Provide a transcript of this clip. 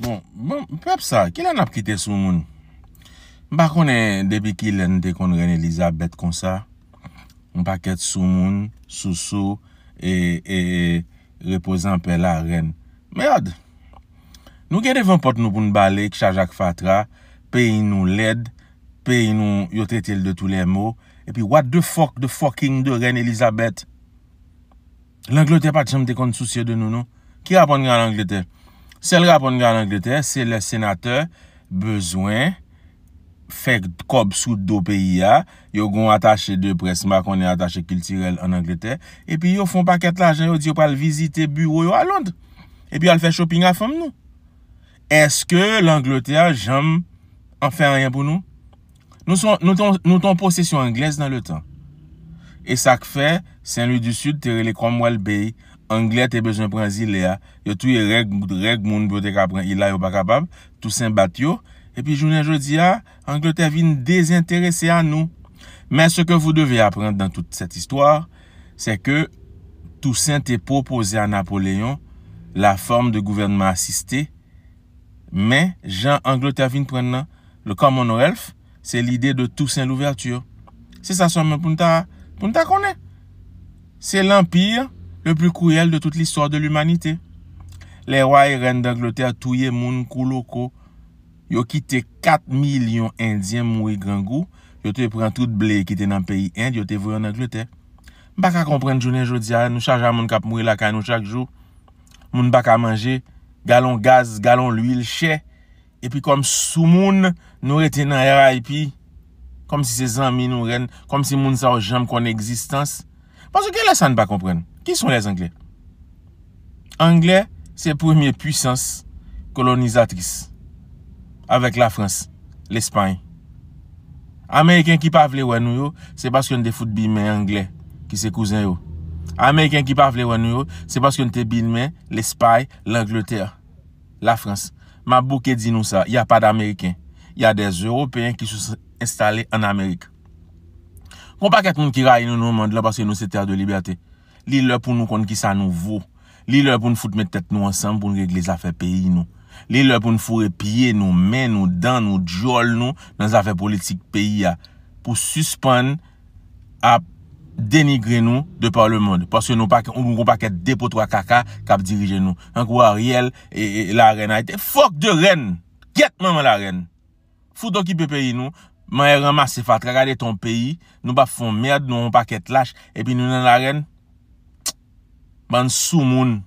Bon, bon, pep sa, ki lan ap kite sou moun? Mba konen, debi ki lan te kon ren Elizabeth kon sa, mba ket sou moun, sou sou, e, e, e reposan pe la ren. Merd! Nou gen devon pot nou pou n'bale kisha Jacques Fatra, pe yi nou led, pe yi nou yote tel de tou le mou, e pi what the fok, the fokin de ren Elizabeth? L'Angleterre pati chanm te kon souciye de nou nou? Ki rapon yon an Angleterre? Sel rapon gen an Angleterre, se le senate bezwen fek kob soud do peyi ya, yo gon atache de presma konen atache kiltirel an Angleterre, epi yo fon paket la jayot, yo pal vizite bureau yo alond, epi al fe shopping a fom nou. Eske l'Angleterre jam an fe ryan pou nou? Nou ton posesyon Angleterre nan le tan. E sak fe, Saint-Louis du Sud tere le Kromwell Bay, Anglet te bezon prezile ya. Yo touye reg moun bote ka pren. Ilay yo baka bab. Tousen bat yo. Epi jounen jodi ya. Angleterre vin dezinterese a nou. Men se ke vou deve apren dan tout set istwar. Se ke Tousen te popose a Napoleon. La form de gouvernment assiste. Men jan Angleterre vin pren nan. Le commonwealth. Se lide de Tousen l'ouverture. Se sa somen poun ta konen. Se l'empire. Se l'empire. Le pli kouyel de tout l'istor de l'umanite. Le waye ren d'Angleterre touye moun kou loko. Yo kite 4 milyon indyen moui grangou. Yo te prent tout ble ki te nan peyi ind, yo te vwe yon Angleterre. Mbaka komprenn jounen jodi a, nou chajan moun kap moui lakay nou chak jou. Moun baka manje, galon gaz, galon l'wil, chè. E pi kom sou moun nou rete nan R.I.P. Kom si se zanmi nou ren, kom si moun sa ou jem kon eksistans. Pasou gen lè sa n pa kompren. Ki sou lèz Anglè? Anglè, se premier puissance kolonizatris. Avèk la Frans, l'Espany. Amerikèn ki pa vle wè nou yo, se baske yon defout bilmen Anglè ki se kouzen yo. Amerikèn ki pa vle wè nou yo, se baske yon te bilmen l'Espany, l'Angleterre, la Frans. Mabouke di nou sa, yon pa d'Amerikèn. Yon de Européen ki sou installé an Amerikèn. Kon pa ket moun ki ray nou nou mand la, paske nou se ter de liberté. Li lè pou nou kon ki sa nou vò. Li lè pou nou foute mette tèt nou ansan, pou nou regle zafè peyi nou. Li lè pou nou foute piye nou, men nou, dan nou, djol nou, nan zafè politik peyi ya. Pou suspande a denigre nou, de par le mand. Paske nou kon pa ket depotwa kaka, kap dirije nou. Fank wè a riel, e la ren a ite. Fok de ren! Ket maman la ren! Foute don ki peyi nou, Man e remase fat, kagade ton peyi, nou pa fon merd, nou an pa ket lash, e pi nou nan lagen, ban sou moun.